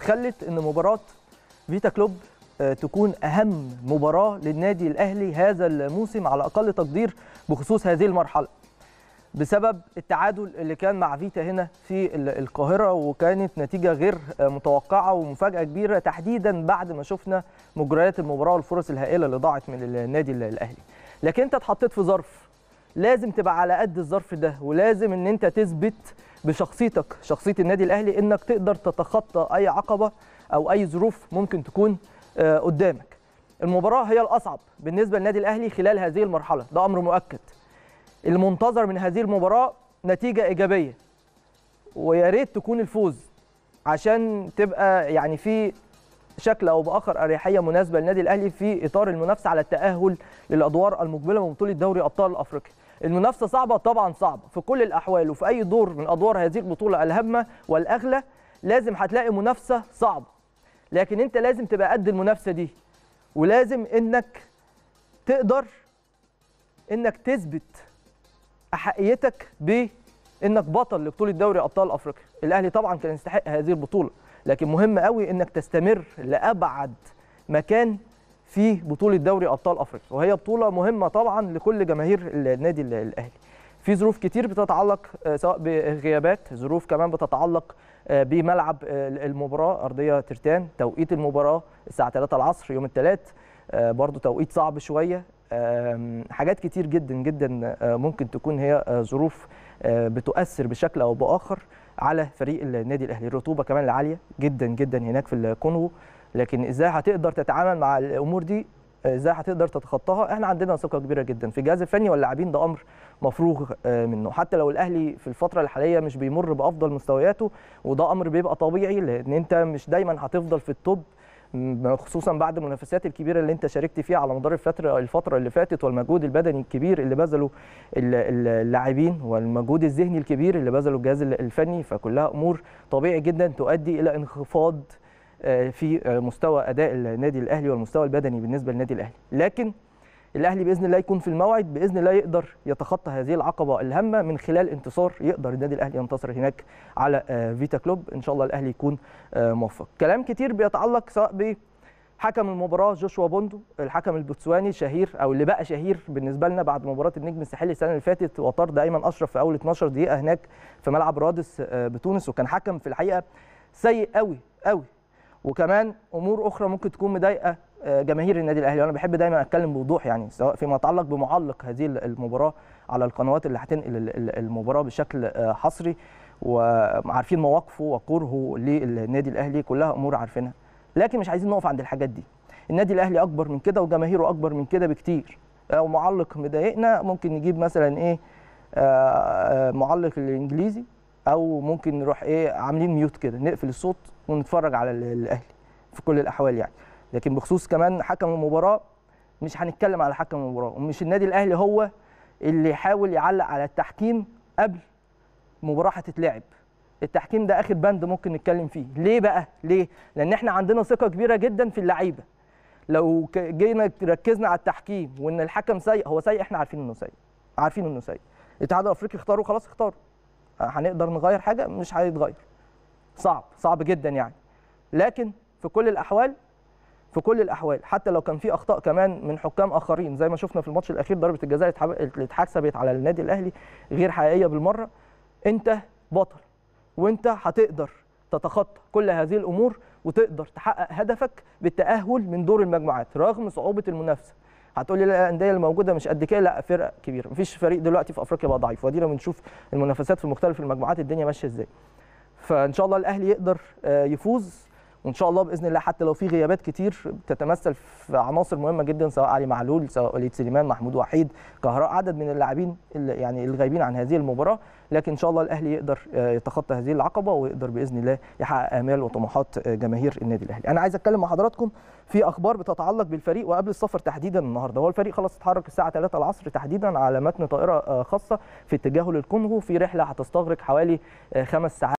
خلت ان مباراه فيتا كلوب آه، تكون اهم مباراه للنادي الاهلي هذا الموسم على اقل تقدير بخصوص هذه المرحله بسبب التعادل اللي كان مع فيتا هنا في القاهره وكانت نتيجه غير آه، متوقعه ومفاجاه كبيره تحديدا بعد ما شفنا مجريات المباراه والفرص الهائله اللي ضاعت من النادي الاهلي لكن انت اتحطيت في ظرف لازم تبقى على قد الظرف ده ولازم ان انت تثبت بشخصيتك شخصيه النادي الاهلي انك تقدر تتخطى اي عقبه او اي ظروف ممكن تكون آه، قدامك المباراه هي الاصعب بالنسبه للنادي الاهلي خلال هذه المرحله ده امر مؤكد المنتظر من هذه المباراه نتيجه ايجابيه ويا ريت تكون الفوز عشان تبقى يعني في شكل او باخر اريحيه مناسبه للنادي الاهلي في اطار المنافسه على التاهل للادوار المقبله من بطوله دوري ابطال افريقيا المنافسه صعبه طبعا صعبه في كل الاحوال وفي اي دور من ادوار هذه البطوله الهامه والاغلى لازم هتلاقي منافسه صعبه لكن انت لازم تبقى قد المنافسه دي ولازم انك تقدر انك تثبت احقيتك بانك بطل لبطوله دوري ابطال افريقيا الاهلي طبعا كان يستحق هذه البطوله لكن مهم قوي انك تستمر لابعد مكان في بطوله دوري ابطال افريقيا وهي بطوله مهمه طبعا لكل جماهير النادي الاهلي في ظروف كتير بتتعلق آه، سواء بغيابات ظروف كمان بتتعلق آه، بملعب آه، المباراه ارضيه ترتان توقيت المباراه الساعه 3 العصر يوم الثلاث برضو توقيت صعب شويه حاجات كتير جدا جدا ممكن تكون هي ظروف بتؤثر بشكل او باخر على فريق النادي الاهلي الرطوبه كمان العاليه جدا جدا هناك في الكونغو لكن ازاي هتقدر تتعامل مع الامور دي آه، ازاي هتقدر تتخطاها احنا عندنا ثقه كبيره جدا في الجهاز الفني واللاعبين ده امر مفروغ آه، منه حتى لو الاهلي في الفتره الحاليه مش بيمر بافضل مستوياته وده امر بيبقى طبيعي لان انت مش دايما هتفضل في التوب خصوصا بعد المنافسات الكبيره اللي انت شاركت فيها على مدار الفتره الفتره اللي فاتت والمجهود البدني الكبير اللي بذله اللاعبين والمجهود الذهني الكبير اللي بذله الجهاز الفني فكلها امور طبيعي جدا تؤدي الى انخفاض آه، في آه، مستوى اداء النادي الاهلي والمستوى البدني بالنسبه للنادي الاهلي لكن الاهلي باذن الله يكون في الموعد باذن الله يقدر يتخطى هذه العقبه الهامه من خلال انتصار يقدر النادي الاهلي ينتصر هناك على آه، فيتا كلوب ان شاء الله الاهلي يكون موفق كلام كتير بيتعلق سواء ب حكم المباراه جوشوا بوندو الحكم البوتسواني شهير او اللي بقى شهير بالنسبه لنا بعد مباراه النجم الساحلي السنه اللي فاتت وطرد ايمن اشرف في اول 12 دقيقه هناك في ملعب رادس بتونس وكان حكم في الحقيقه سيء قوي قوي وكمان امور اخرى ممكن تكون مضايقه آه، جماهير النادي الاهلي وانا بحب دايما اتكلم بوضوح يعني سواء فيما يتعلق بمعلق هذه المباراه على القنوات اللي هتنقل المباراه بشكل آه، حصري وعارفين مواقفه وكرهه للنادي الاهلي كلها امور عارفينها لكن مش عايزين نقف عند الحاجات دي النادي الاهلي اكبر من كده وجماهيره اكبر من كده بكتير لو آه، معلق مضايقنا ممكن نجيب مثلا ايه معلق الانجليزي او ممكن نروح ايه عاملين ميوت كده نقفل الصوت ونتفرج على الاهلي في كل الاحوال يعني لكن بخصوص كمان حكم المباراه مش هنتكلم على حكم المباراه ومش النادي الاهلي هو اللي يحاول يعلق على التحكيم قبل مباراه هتتلعب التحكيم ده اخر بند ممكن نتكلم فيه ليه بقى ليه لان احنا عندنا ثقه كبيره جدا في اللعيبه لو جينا ركزنا على التحكيم وان الحكم سيء هو سيء احنا عارفين انه سيء عارفين انه سيء الاتحاد الافريقي اختاره خلاص اختاره هنقدر نغير حاجه مش هيتغير صعب صعب جدا يعني لكن في كل الاحوال في كل الاحوال حتى لو كان في اخطاء كمان من حكام اخرين زي ما شفنا في الماتش الاخير ضربه الجزاء اللي اتحسبت على النادي الاهلي غير حقيقيه بالمره انت بطل وانت هتقدر تتخطى كل هذه الامور وتقدر تحقق هدفك بالتاهل من دور المجموعات رغم صعوبه المنافسه هتقول لي لا الانديه الموجوده مش قد كده لا فرق كبيره مفيش فريق دلوقتي في افريقيا بقى ضعيف وادينا بنشوف المنافسات في مختلف المجموعات الدنيا ماشيه ازاي فان شاء الله الاهلي يقدر آه، يفوز وان شاء الله باذن الله حتى لو في غيابات كتير تتمثل في عناصر مهمه جدا سواء علي معلول سواء وليد سليمان محمود وحيد كهراء عدد من اللاعبين يعني الغايبين عن هذه المباراه لكن ان شاء الله الاهلي يقدر آه، يتخطى هذه العقبه ويقدر باذن الله يحقق امال وطموحات آه، جماهير النادي الاهلي انا عايز اتكلم مع حضراتكم في اخبار بتتعلق بالفريق وقبل السفر تحديدا النهارده هو الفريق خلاص اتحرك الساعه 3 العصر تحديدا على متن طائره آه، خاصه في اتجاهه للكونغو في رحله هتستغرق حوالي خمس ساعات